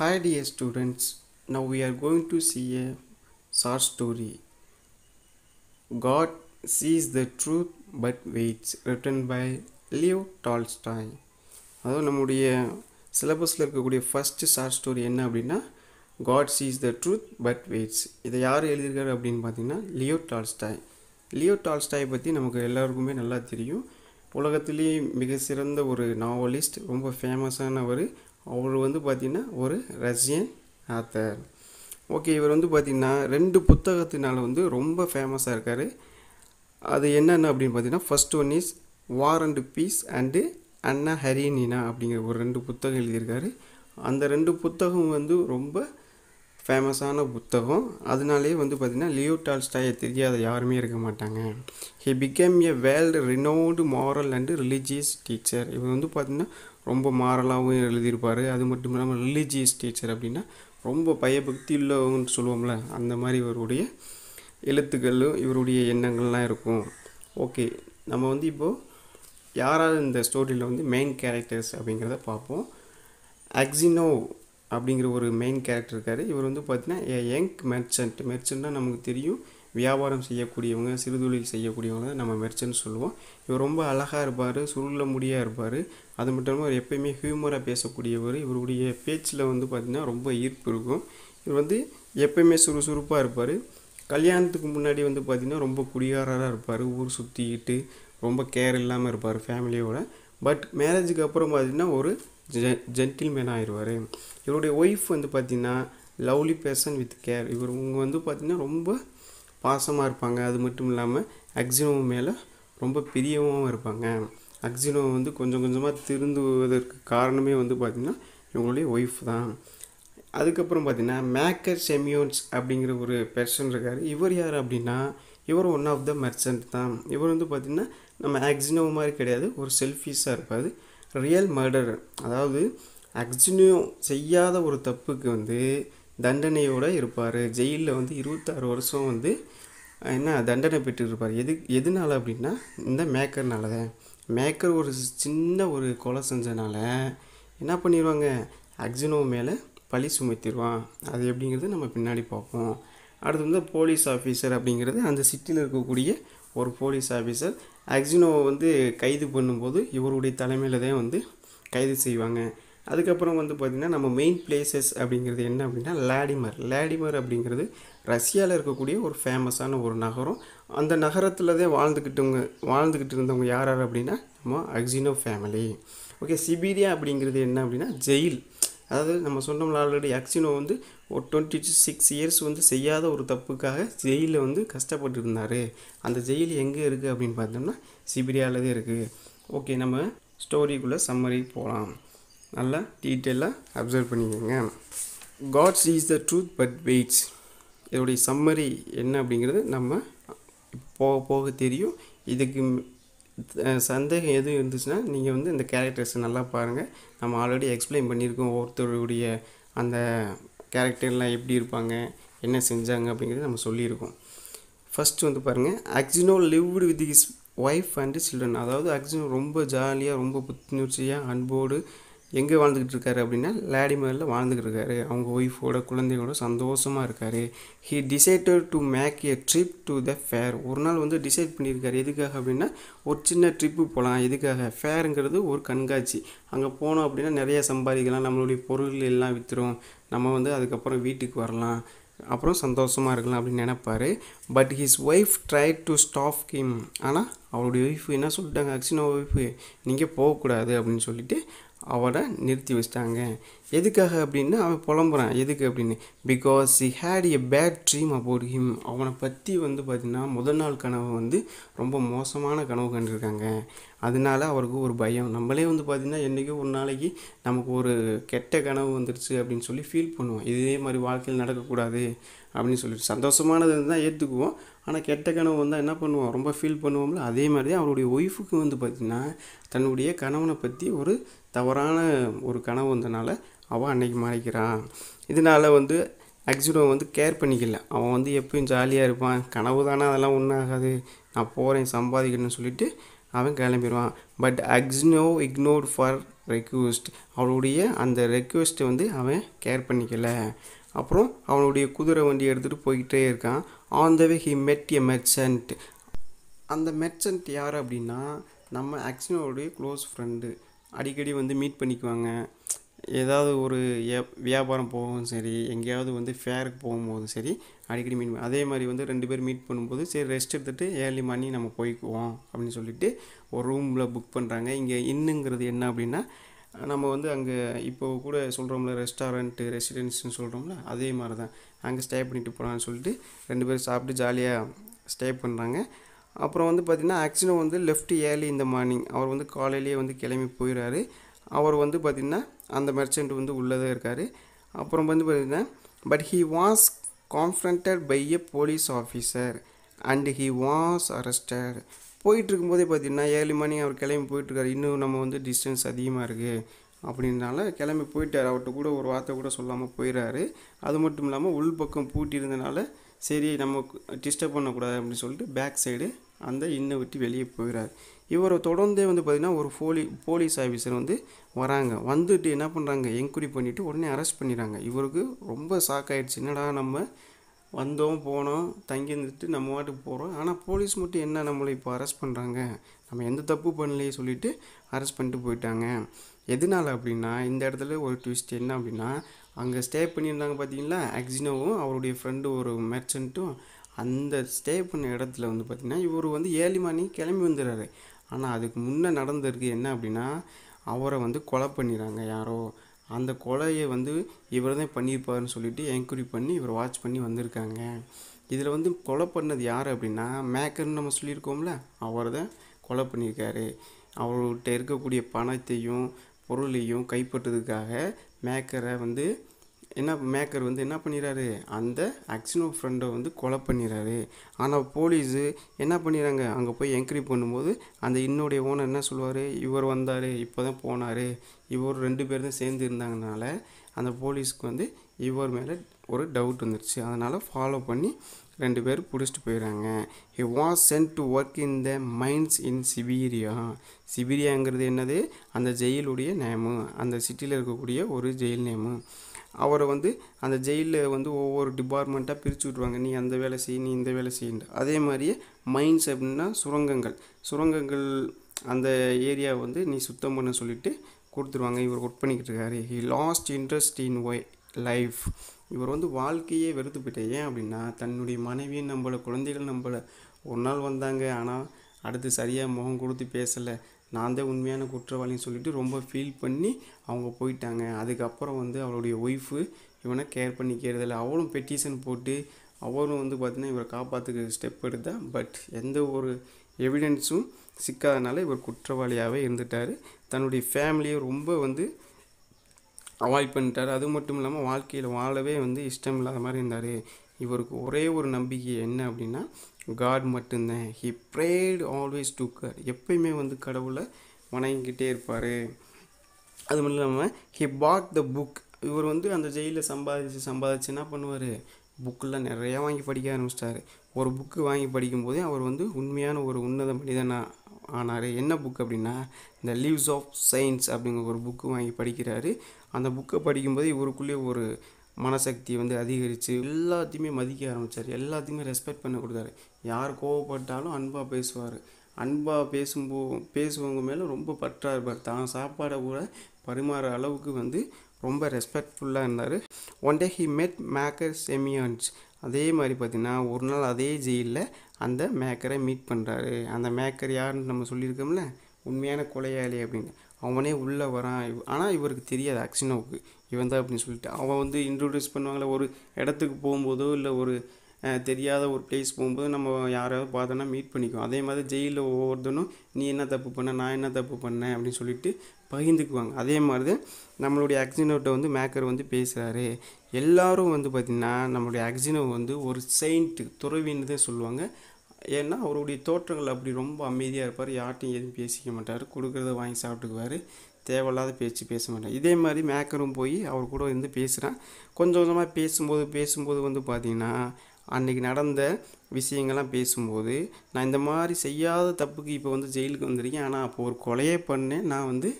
Hi dear students, now we are going to see a short story. God sees the truth but waits, written by Leo Tolstoy அதுவும் நம்முடைய சிலபஸில் இருக்கக்கூடிய first short story என்ன அப்படின்னா God sees the truth but waits இதை யார் எழுதியிருக்காரு அப்படின்னு பார்த்தீங்கன்னா லியோ டால்ஸ்டாய் லியோ டால்ஸ்டாயை பற்றி நமக்கு எல்லாருக்குமே நல்லா தெரியும் உலகத்துலேயே மிக சிறந்த ஒரு நாவலிஸ்ட் ரொம்ப ஃபேமஸானவர் அவர் வந்து பார்த்திங்கன்னா ஒரு ரஷ்யன் ஆத்தர் ஓகே இவர் வந்து பார்த்திங்கன்னா ரெண்டு புத்தகத்தினால் வந்து ரொம்ப ஃபேமஸாக இருக்கார் அது என்னென்ன அப்படின்னு பார்த்தீங்கன்னா first one is war and peace and Anna Karenina அப்படிங்கிற ஒரு ரெண்டு புத்தகம் எழுதியிருக்காரு அந்த ரெண்டு புத்தகம் வந்து ரொம்ப ஃபேமஸான புத்தகம் அதனாலே வந்து பார்த்திங்கன்னா லியோ டால்ஸ்டாயை தெரியாத யாருமே இருக்க மாட்டாங்க he became a world renowned moral and religious teacher இவர் வந்து பார்த்திங்கன்னா ரொம்ப மாரலாகவும் எழுதியிருப்பார் அது மட்டும் இல்லாமல் ரிலீஜியஸ் டீச்சர் அப்படின்னா ரொம்ப பயபக்தி உள்ளவங்கன்னு சொல்லுவோம்ல அந்த மாதிரி இவருடைய எழுத்துக்களும் இவருடைய எண்ணங்கள்லாம் இருக்கும் ஓகே நம்ம வந்து இப்போது யாராவது இந்த ஸ்டோரியில் வந்து மெயின் கேரக்டர்ஸ் அப்படிங்கிறத பார்ப்போம் அக்சினோ அப்படிங்கிற ஒரு மெயின் கேரக்டர் இருக்கார் இவர் வந்து பார்த்திங்கன்னா எ யங் மெர்ச்சன்ட் மெர்ச்சன்ட்னா நமக்கு தெரியும் வியாபாரம் செய்யக்கூடியவங்க சிறுதொழில் செய்யக்கூடியவங்க நம்ம மெர்ச்சன்ட் சொல்லுவோம் இவர் ரொம்ப அழகாக இருப்பார் சுருள முடியாக இருப்பார் அது மட்டும் இல்லாமல் அவர் எப்பயுமே ஹியூமராக பேசக்கூடியவர் இவருடைய பேச்சில் வந்து பார்த்திங்கன்னா ரொம்ப ஈர்ப்பு இருக்கும் இவர் வந்து எப்பயுமே சுறுசுறுப்பாக இருப்பார் கல்யாணத்துக்கு முன்னாடி வந்து பார்த்திங்கன்னா ரொம்ப குடிகாரராக இருப்பார் ஊர் சுற்றிக்கிட்டு ரொம்ப கேர் இல்லாமல் இருப்பார் ஃபேமிலியோட பட் மேரேஜுக்கு அப்புறம் பார்த்திங்கன்னா ஒரு ஜெ ஜென்டில்மேன் ஆயிடுவார் இவருடைய ஒய்ஃப் வந்து பார்த்திங்கன்னா லவ்லி பர்சன் வித் கேர் இவர் இவங்க வந்து பார்த்திங்கன்னா ரொம்ப பாசமாக இருப்பாங்க அது மட்டும் இல்லாமல் அக்ஸினோ மேலே ரொம்ப பிரியமாகவும் இருப்பாங்க அக்ஸினோ வந்து கொஞ்சம் கொஞ்சமாக திருந்துவதற்கு காரணமே வந்து பார்த்திங்கன்னா இவங்களுடைய ஒய்ஃப் தான் அதுக்கப்புறம் பார்த்திங்கன்னா மேக்கர் செமியோன்ஸ் அப்படிங்கிற ஒரு பெர்சன் இருக்கார் இவர் யார் அப்படின்னா இவர் ஒன் ஆஃப் த மெர்ச்சன்ட் தான் இவர் வந்து பார்த்திங்கன்னா நம்ம அக்ஸினோ மாதிரி கிடையாது ஒரு செல்ஃபிஷாக இருப்பார் ரியல் மர்டர் அதாவது அக்ஸினியோ செய்யாத ஒரு தப்புக்கு வந்து தண்டனையோடு இருப்பார் ஜெயிலில் வந்து இருபத்தாறு வருஷம் வந்து என்ன தண்டனை பெற்றுருப்பார் எது எதனால அப்படின்னா இந்த மேக்கர்னால தான் மேக்கர் ஒரு சின்ன ஒரு கொலை செஞ்சனால என்ன பண்ணிடுவாங்க அக்ஜினோ மேலே பழி சுமத்திடுவான் அது எப்படிங்கிறது நம்ம பின்னாடி பார்ப்போம் அடுத்து வந்து போலீஸ் ஆஃபீஸர் அப்படிங்கிறது அந்த சிட்டியில் இருக்கக்கூடிய ஒரு போலீஸ் ஆஃபீஸர் அக்ஜினோவை வந்து கைது பண்ணும்போது இவருடைய தலைமையில் தான் வந்து கைது செய்வாங்க அதுக்கப்புறம் வந்து பார்த்திங்கன்னா நம்ம மெயின் பிளேசஸ் அப்படிங்கிறது என்ன அப்படின்னா லேடிமர் லேடிமர் அப்படிங்கிறது ரஷ்யாவில் இருக்கக்கூடிய ஒரு ஃபேமஸான ஒரு நகரம் அந்த நகரத்தில் தான் வாழ்ந்துக்கிட்டவங்க வாழ்ந்துக்கிட்டு இருந்தவங்க யார் யார் அப்படின்னா நம்ம அக்சினோ ஃபேமிலி ஓகே சிபீரியா அப்படிங்கிறது என்ன அப்படின்னா ஜெயில் அதாவது நம்ம சொன்னோம்ல ஆல்ரெடி அக்சினோ வந்து ஒரு டுவெண்ட்டி சிக்ஸ் இயர்ஸ் வந்து செய்யாத ஒரு தப்புக்காக ஜெயிலில் வந்து கஷ்டப்பட்டு இருந்தார் அந்த ஜெயில் எங்கே இருக்குது அப்படின்னு பார்த்தோம்னா சிபிரியாவில் தான் இருக்குது ஓகே நம்ம ஸ்டோரிக்குள்ளே சம்மரி போகலாம் நல்லா டீட்டெயிலாக அப்சர்வ் பண்ணிக்கோங்க gods is the truth but waits இதோடைய சம்மரி என்ன அப்படிங்கிறது நம்ம போக போக தெரியும் இதுக்கு சந்தேகம் எதுவும் இருந்துச்சுன்னா நீங்கள் வந்து இந்த கேரக்டர்ஸ் நல்லா பாருங்கள் நம்ம ஆல்ரெடி எக்ஸ்பிளைன் பண்ணியிருக்கோம் ஒவ்வொருத்தருடைய அந்த கேரக்டர்லாம் எப்படி இருப்பாங்க என்ன செஞ்சாங்க அப்படிங்கிறது நம்ம சொல்லியிருக்கோம் ஃபஸ்ட்டு வந்து பாருங்கள் Aksionov lived with his wife and children அதாவது அக்சினோ ரொம்ப ஜாலியாக ரொம்ப புத்துணர்ச்சியாக அன்போடு எங்கே வாழ்ந்துக்கிட்டு இருக்காரு அப்படின்னா லேடிமேரில் வாழ்ந்துக்கிட்டு இருக்காரு அவங்க ஒய்ஃபோட குழந்தையோட சந்தோஷமாக இருக்கார் he decided to make a trip to the fair ஒரு நாள் வந்து டிசைட் பண்ணியிருக்காரு எதுக்காக அப்படின்னா ஒரு சின்ன ட்ரிப்பு போகலாம் எதுக்காக ஃபேருங்கிறது ஒரு கண்காட்சி அங்கே போனோம் அப்படின்னா நிறையா சம்பாதிக்கலாம் நம்மளுடைய பொருள் எல்லாம் விற்றுரும் நம்ம வந்து அதுக்கப்புறம் வீட்டுக்கு வரலாம் அப்புறம் சந்தோஷமாக இருக்கலாம் அப்படின்னு நினைப்பார் but his wife try to stop him ஆனால் அவருடைய ஒய்ஃப் என்ன சொல்லிட்டாங்க அக்ஷினா ஒய்ஃபு நீங்கள் போகக்கூடாது அப்படின்னு சொல்லிட்டு அவளை நிறுத்தி வச்சிட்டாங்க எதுக்காக அப்படின்னா அவன் புலம்புறான் எதுக்கு அப்படின்னு because he had a bad dream about him அவனை பற்றி வந்து பார்த்திங்கன்னா முதல் நாள் கனவு வந்து ரொம்ப மோசமான கனவு கண்டிருக்காங்க அதனால அவருக்கு ஒரு பயம் நம்மளே வந்து பார்த்திங்கன்னா என்றைக்கும் ஒரு நாளைக்கு நமக்கு ஒரு கெட்ட கனவு வந்துருச்சு அப்படின்னு சொல்லி ஃபீல் பண்ணுவோம் இதே மாதிரி வாழ்க்கையில் நடக்கக்கூடாது அப்படின்னு சொல்லிட்டு சந்தோஷமானது தான் ஏற்றுக்குவோம் ஆனால் கெட்ட கனவு வந்தால் என்ன பண்ணுவோம் ரொம்ப ஃபீல் பண்ணுவோம்ல அதே மாதிரி தான் அவருடைய ஒய்ஃபுக்கு வந்து பார்த்திங்கன்னா தன்னுடைய கணவனை பற்றி ஒரு தவறான ஒரு கனவு வந்தனால அவன் அன்னைக்கு மறைக்கிறான் இதனால் வந்து அக்சிடோ வந்து கேர் பண்ணிக்கல அவன் வந்து எப்பயும் ஜாலியாக இருப்பான் கனவு தானே அதெல்லாம் ஒன்றாகாது நான் போகிறேன் சம்பாதிக்கணும்னு சொல்லிவிட்டு அவன் கிளம்பிடுவான் but Aksionov ignore for request அவளுடைய அந்த ரெக்வஸ்ட்டை வந்து அவன் கேர் பண்ணிக்கல அப்புறம் அவனுடைய குதிரை வண்டியை எடுத்துகிட்டு போய்கிட்டே இருக்கான் ஆன் த வே ஹி மெட் எ மெர்ச்சன்ட் அந்த மெர்ச்சன்ட் யார் அப்படின்னா நம்ம ஆக்சினோடைய க்ளோஸ் ஃப்ரெண்டு அடிக்கடி வந்து மீட் பண்ணிக்குவாங்க ஏதாவது ஒரு வியாபாரம் போகவும் சரி எங்கேயாவது வந்து ஃபேருக்கு போகும்போதும் சரி அடிக்கடி மீட் அதே மாதிரி வந்து ரெண்டு பேர் மீட் பண்ணும்போது சரி ரெஸ்ட் எடுத்துகிட்டு ஏர்லி மார்னிங் நம்ம போய்க்குவோம் அப்படின்னு சொல்லிட்டு ஒரு ரூமில் புக் பண்ணுறாங்க இங்கே இன்னுங்கிறது என்ன அப்படின்னா நம்ம வந்து அங்கே இப்போ கூட சொல்கிறோம்ல ரெஸ்டாரண்ட்டு ரெசிடென்ஸ்னு சொல்கிறோம்ல அதே மாதிரி தான் அங்கே ஸ்டே பண்ணிட்டு போகலான்னு சொல்லிட்டு ரெண்டு பேரும் சாப்பிட்டு ஜாலியாக ஸ்டே பண்ணுறாங்க அப்புறம் வந்து பார்த்திங்கன்னா ஆக்சினோ வந்து லெஃப்ட் ஏர்லி இந்த மார்னிங் அவர் வந்து காலையிலேயே வந்து கிளம்பி போயிடுறாரு அவர் வந்து பார்த்திங்கன்னா அந்த மெர்ச்சன்ட் வந்து உள்ளே தான் இருக்கார் அப்புறம் வந்து பார்த்திங்கன்னா but he was confronted by a police officer and he was arrested போயிட்டு இருக்கும்போதே பார்த்தீங்கன்னா ஏர்லி மார்னிங் அவர் கிளம்பி போயிட்டுருக்காரு இன்னும் நம்ம வந்து டிஸ்டன்ஸ் அதிகமாக இருக்குது அப்படின்றனால கிளம்பி போயிட்டார் அவர்கிட்ட கூட ஒரு வார்த்தை கூட சொல்லாமல் போயிடுறாரு அது மட்டும் இல்லாமல் உள்பக்கம் பூட்டி இருந்தனால சரி நம்ம டிஸ்டர்ப் பண்ணக்கூடாது அப்படின்னு சொல்லிட்டு பேக் சைடு அந்த இன்னை விட்டு வெளியே போயிடுறாரு இவரை தொடர்ந்தே வந்து பார்த்திங்கன்னா ஒரு போலி போலீஸ் ஆஃபீஸர் வந்து வராங்க வந்துட்டு என்ன பண்ணுறாங்க என்கொயரி பண்ணிவிட்டு உடனே அரெஸ்ட் பண்ணிடுறாங்க இவருக்கு ரொம்ப ஷாக் ஆகிடுச்சு என்னடா நம்ம வந்தோம் போனோம் தங்கி இருந்துட்டு நம்ம வாட்டுக்கு போகிறோம் ஆனால் போலீஸ் மட்டும் என்ன நம்மளை இப்போ அரெஸ்ட் பண்ணுறாங்க நம்ம எந்த தப்பு பண்ணலையே சொல்லிவிட்டு அரெஸ்ட் பண்ணிட்டு போயிட்டாங்க எதனால் அப்படின்னா இந்த இடத்துல ஒரு ட்விஸ்ட் என்ன அப்படின்னா அங்கே ஸ்டே பண்ணியிருந்தாங்க பார்த்தீங்களா அக்ஸினோவும் அவருடைய ஃப்ரெண்டு ஒரு மெர்ச்சன்ட்டும் அந்த ஸ்டே பண்ண இடத்துல வந்து பார்த்திங்கன்னா இவர் வந்து ஏழு மணி கிளம்பி வந்துடுறாரு ஆனால் அதுக்கு முன்னே நடந்திருக்கு என்ன அப்படின்னா அவரை வந்து கொலை பண்ணிடுறாங்க யாரோ அந்த கொலையை வந்து இவர் தான் பண்ணியிருப்பாருன்னு சொல்லிவிட்டு என்கொயரி பண்ணி இவர் வாட்ச் பண்ணி வந்திருக்காங்க இதில் வந்து கொலை பண்ணது யார் அப்படின்னா மேக்கர்னு நம்ம சொல்லியிருக்கோம்ல அவர் தான் கொலை பண்ணியிருக்காரு அவர்கிட்ட இருக்கக்கூடிய பணத்தையும் பொருளையும் கைப்பற்றதுக்காக மேக்கரை வந்து என்ன மேக்கர் வந்து என்ன பண்ணிடுறாரு அந்த ஆக்சினோ ஃப்ரெண்டை வந்து கொலை பண்ணிடுறாரு ஆனால் போலீஸு என்ன பண்ணிடுறாங்க அங்கே போய் என்கரி பண்ணும்போது அந்த இன்னுடைய ஓனர் என்ன சொல்லுவார் இவர் வந்தார் இப்போ தான் போனார் இவர் ரெண்டு பேர் தான் சேர்ந்து இருந்தாங்கனால அந்த போலீஸ்க்கு வந்து இவர் மேலே ஒரு டவுட் வந்துருச்சு அதனால் ஃபாலோ பண்ணி ரெண்டு பேர் பிடிச்சிட்டு போயிடுறாங்க he was sent to work in the mines in Siberia சிபீரியாங்கிறது என்னது அந்த ஜெயிலுடைய நேமு அந்த சிட்டியில் இருக்கக்கூடிய ஒரு ஜெயில் நேமு அவரை வந்து அந்த ஜெயிலில் வந்து ஒவ்வொரு டிபார்ட்மெண்ட்டாக பிரித்து விட்ருவாங்க நீ அந்த வேலை செய் நீ இந்த வேலை செய்யுண்டு அதே மாதிரியே மைன்ஸ் அப்படின்னா சுரங்கங்கள் சுரங்கங்கள் அந்த ஏரியாவை வந்து நீ சுத்தம் பண்ண சொல்லிவிட்டு கொடுத்துருவாங்க இவர் ஒர்க் பண்ணிக்கிட்டு இருக்காரு he lost interest in why life இவர் வந்து வாழ்க்கையே வெறுத்து போயிட்டே ஏன் அப்படின்னா தன்னுடைய மனைவி நம்மளை குழந்தைகள் நம்மளை ஒரு நாள் வந்தாங்க ஆனால் அடுத்து சரியாக முகம் கொடுத்து பேசலை நான் தான் உண்மையான குற்றவாளின்னு சொல்லிட்டு ரொம்ப ஃபீல் பண்ணி அவங்க போயிட்டாங்க அதுக்கப்புறம் வந்து அவளுடைய ஒய்ஃபு இவனை கேர் பண்ணிக்கிறது இல்லை அவளும் பெட்டிஷன் போட்டு அவரும் வந்து பார்த்திங்கன்னா இவரை காப்பாற்றுக்க ஸ்டெப் எடுத்தா பட் எந்த ஒரு எவிடன்ஸும் சிக்காதனால இவர் குற்றவாளியாகவே இருந்துட்டார் தன்னுடைய ஃபேமிலியை ரொம்ப வந்து அவாய்ட் பண்ணிட்டார் அது மட்டும் இல்லாமல் வாழ்க்கையில் வாழவே வந்து இஷ்டம் இல்லாத மாதிரி இருந்தார் இவருக்கு ஒரே ஒரு நம்பிக்கை என்ன அப்படின்னா காட் மட்டும்தான் he prayed always to God எப்பயுமே வந்து கடவுளை வணங்கிக்கிட்டே இருப்பார் அது மட்டும் இல்லாமல் ஹி பாட் த புக் இவர் வந்து அந்த ஜெயிலில் சம்பாதிச்சு சம்பாதிச்சு என்ன பண்ணுவார் புக்கெலாம் நிறையா வாங்கி படிக்க ஆரம்பிச்சிட்டாரு ஒரு புக்கு வாங்கி படிக்கும்போதே அவர் வந்து உண்மையான ஒரு உன்னத மனிதனாக ஆனார் என்ன புக் அப்படின்னா இந்த லீவ்ஸ் ஆஃப் சயின்ஸ் அப்படிங்கிற ஒரு புக்கு வாங்கி படிக்கிறாரு அந்த புக்கை படிக்கும்போது இவருக்குள்ளேயே ஒரு மனசக்தி வந்து அதிகரித்து எல்லாத்தையுமே மதிக்க ஆரம்பித்தார் எல்லாத்தையுமே ரெஸ்பெக்ட் பண்ண கொடுத்தாரு யார் கோவப்பட்டாலும் அன்பாக பேசுவார் அன்பாக பேசும்போ பேசுவவங்க மேலே ரொம்ப பற்றா இருப்பார் தான் சாப்பாடை கூட பரிமாற அளவுக்கு வந்து ரொம்ப ரெஸ்பெக்ட்ஃபுல்லாக இருந்தார் one day he met Makar Semyonich அதே மாதிரி பார்த்திங்கன்னா ஒரு நாள் அதே ஜெயிலில் அந்த மேக்கரை மீட் பண்ணுறாரு அந்த மேக்கர் யாருன்னு நம்ம சொல்லியிருக்கோம்ல உண்மையான கொலையாளி அப்படின்னு அவனே உள்ளே வரான் ஆனால் இவருக்கு தெரியாது ஆக்சினோவுக்கு இவன் தான் அப்படின்னு சொல்லிட்டு அவன் வந்து இன்ட்ரொடியூஸ் பண்ணுவாங்களே ஒரு இடத்துக்கு போகும்போதோ இல்லை ஒரு தெரியாத ஒரு பிளேஸ் போகும்போது நம்ம யாராவது பார்த்தோன்னா மீட் பண்ணிக்குவோம் அதே மாதிரி ஜெயிலில் ஒவ்வொருத்தனும் நீ என்ன தப்பு பண்ண நான் என்ன தப்பு பண்ணேன் அப்படின்னு சொல்லிட்டு பகிர்ந்துக்குவாங்க அதே மாதிரி தான் நம்மளுடைய ஆக்சினோட்ட வந்து மேக்கர் வந்து பேசுகிறாரு எல்லாரும் வந்து பார்த்திங்கன்னா நம்மளுடைய ஆக்சினோ வந்து ஒரு செயின்ட்டு துறவின்னு தான் சொல்லுவாங்க ஏன்னா அவருடைய தோற்றங்கள் அப்படி ரொம்ப அமைதியாக இருப்பார் யார்ட்டையும் எதுவும் பேசிக்க மாட்டார் கொடுக்குறத வாங்கி சாப்பிட்டுக்குவார் தேவையில்லாத பேச்சு பேச மாட்டார் இதே மாதிரி மேக்கரும் போய் அவர் கூட இருந்து பேசுகிறேன் கொஞ்சம் கொஞ்சமாக பேசும்போது பேசும்போது வந்து பார்த்திங்கன்னா அன்றைக்கி நடந்த விஷயங்கள்லாம் பேசும்போது நான் இந்த மாதிரி செய்யாத தப்புக்கு இப்போ வந்து ஜெயிலுக்கு வந்திருக்கேன் ஆனால் அப்போ ஒரு கொலையே பண்ணேன் நான் வந்து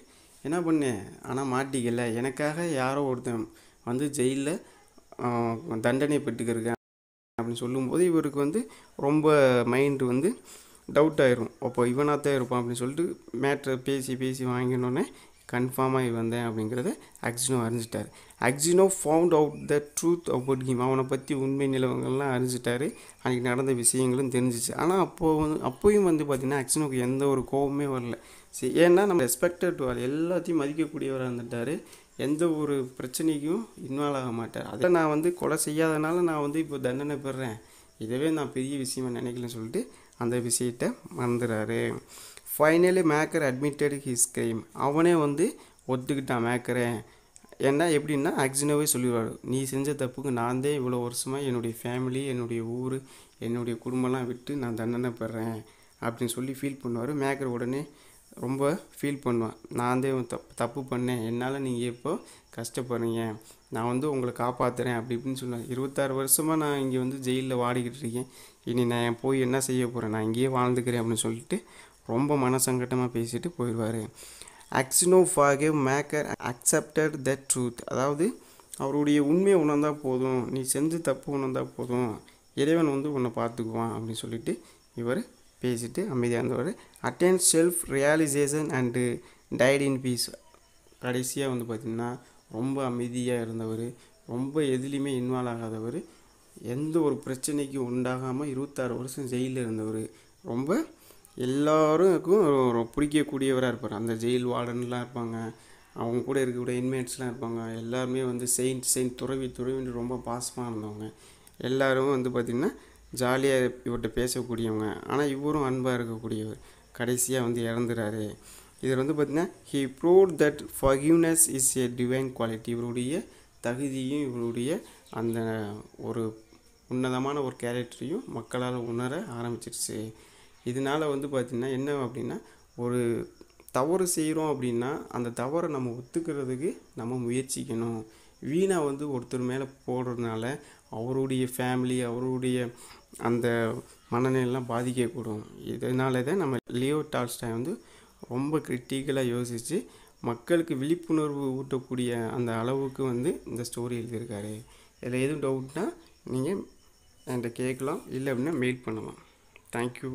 என்ன பண்ணேன் ஆனால் மாட்டிக்கல எனக்காக யாரோ ஒருத்தன் வந்து ஜெயிலில் தண்டனை பெற்றுக்கிருக்கேன் அப்படின்னு சொல்லும்போது இவருக்கு வந்து ரொம்ப மைண்டு வந்து டவுட் ஆயிரும் அப்போ இவனாக தான் இருப்பான் அப்படின்னு சொல்லிட்டு மேட்ரை பேசி பேசி வாங்கினோன்னே கன்ஃபார்மாக வந்தேன் அப்படிங்கிறத அக்ஸினோ அறிஞ்சிட்டார் Aksionov found out the truth about him அவனை பற்றி உண்மை நிலவங்கள்லாம் அறிஞ்சிட்டார் அன்றைக்கி நடந்த விஷயங்களும் தெரிஞ்சிச்சு ஆனால் அப்போ வந்து அப்போயும் வந்து பார்த்திங்கன்னா அக்ஸினோக்கு எந்த ஒரு கோபமே வரல சரி ஏன்னா நம்ம ரெஸ்பெக்டட் டு ஆள் எல்லாத்தையும் மதிக்கக்கூடியவராக இருந்துட்டார் எந்த ஒரு பிரச்சனைக்கும் இன்வால்வ் ஆக மாட்டார் அதை நான் வந்து கொலை செய்யாதனால நான் வந்து இப்போ தண்டனை பெறேன் இதுவே நான் பெரிய விஷயமா நினைக்கலன்னு சொல்லிட்டு அந்த விஷயத்தை மறந்துடுறாரு finally Makar admitted his crime அவனே வந்து ஒத்துக்கிட்டான் மேக்கரை ஏன்னா எப்படின்னா ஆக்சினோவே சொல்லிடுவாரு நீ செஞ்ச தப்புக்கு நான் தான் இவ்வளோ வருஷமாக என்னுடைய ஃபேமிலி என்னுடைய ஊர் என்னுடைய குடும்பம்லாம் விட்டு நான் தண்டனை பெறேன் அப்படின்னு சொல்லி ஃபீல் பண்ணுவார் மேக்கர் உடனே ரொம்ப ஃபீல் பண்ணுவேன் நான் வந்து தப்பு தப்பு பண்ணேன் என்னால் நீங்கள் இப்போ கஷ்டப்படுறீங்க நான் வந்து உங்களை காப்பாற்றுறேன் அப்படி இப்படின்னு சொல்லுவேன் இருபத்தாறு வருஷமாக நான் இங்கே வந்து ஜெயிலில் வாடிக்கிட்டு இருக்கேன் இனி நான் என் போய் என்ன செய்ய போகிறேன் நான் இங்கேயே வாழ்ந்துக்கிறேன் அப்படின்னு சொல்லிட்டு ரொம்ப மனசங்கட்டமாக பேசிட்டு போயிடுவார் Aksionov forgave Makar accepted the truth அதாவது அவருடைய உண்மையை உணர்ந்தால் போதும் நீ செஞ்சு தப்பு உணர்ந்தால் போதும் இறைவன் வந்து உன்னை பார்த்துக்குவான் அப்படின்னு சொல்லிட்டு இவர் பேசிட்டு அமைதியாக இருந்தவர் attained self realization and died in peace கடைசியாக வந்து பார்த்திங்கன்னா ரொம்ப அமைதியாக இருந்தவர் ரொம்ப எதுலேயுமே இன்வால்வ் ஆகாதவர் எந்த ஒரு பிரச்சனைக்கும் உண்டாகாமல் இருபத்தாறு வருஷம் ஜெயிலில் இருந்தவர் ரொம்ப எல்லாருக்கும் பிடிக்கக்கூடியவராக இருப்பார் அந்த ஜெயில் வார்டன்லாம் இருப்பாங்க அவங்க கூட இருக்கக்கூடிய இன்மேட்ஸ்லாம் இருப்பாங்க எல்லாருமே வந்து செயின்ட் செயின்ட் துறவி துறவின்னு ரொம்ப பாசமாக இருந்தவங்க எல்லோரும் வந்து பார்த்திங்கன்னா ஜாலியாக இவர்கிட்ட பேசக்கூடியவங்க ஆனால் இவரும் அன்பாக இருக்கக்கூடியவர் கடைசியாக வந்து இறந்துறாரு இதில் வந்து பார்த்திங்கன்னா he proved that forgiveness is a divine quality இவருடைய தகுதியும் இவருடைய அந்த ஒரு உன்னதமான ஒரு கேரக்டரையும் மக்களால் உணர ஆரம்பிச்சிருச்சு இதனால் வந்து பார்த்திங்கன்னா என்ன அப்படின்னா ஒரு தவறு செய்கிறோம் அப்படின்னா அந்த தவறை நம்ம ஒத்துக்கிறதுக்கு நம்ம முயற்சிக்கணும் வீணாக வந்து ஒருத்தர் மேலே போடுறதுனால அவருடைய ஃபேமிலி அவருடைய அந்த மனநிலைலாம் பாதிக்கக்கூடும் இதனால தான் நம்ம லியோ டால்ஸ்டாய் வந்து ரொம்ப கிரிட்டிக்கலாக யோசித்து மக்களுக்கு விழிப்புணர்வு ஊட்டக்கூடிய அந்த அளவுக்கு வந்து இந்த ஸ்டோரி எழுதியிருக்காரு இதில் எதுவும் டவுட்னால் நீங்கள் என்கிட்ட கேட்கலாம் இல்லை அப்படின்னா மெயில் பண்ணலாம் தேங்க்யூ